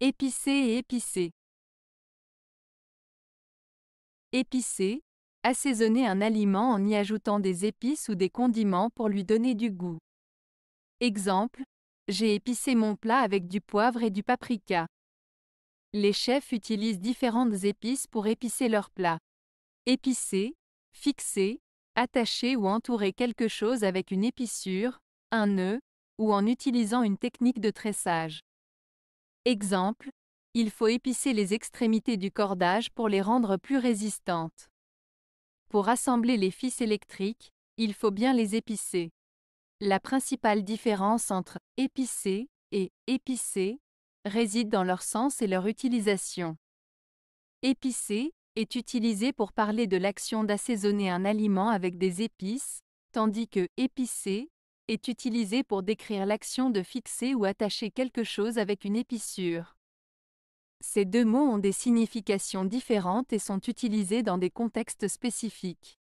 Épicé et épicé. Épicé, assaisonner un aliment en y ajoutant des épices ou des condiments pour lui donner du goût. Exemple, j'ai épicé mon plat avec du poivre et du paprika. Les chefs utilisent différentes épices pour épicer leur plat. Épicer, fixer, attacher ou entourer quelque chose avec une épissure, un nœud, ou en utilisant une technique de tressage. Exemple, il faut épicer les extrémités du cordage pour les rendre plus résistantes. Pour assembler les fils électriques, il faut bien les épicer. La principale différence entre épicer et épicer réside dans leur sens et leur utilisation. Épicer est utilisé pour parler de l'action d'assaisonner un aliment avec des épices, tandis que épicer est utilisé pour décrire l'action de fixer ou attacher quelque chose avec une épissure. Ces deux mots ont des significations différentes et sont utilisés dans des contextes spécifiques.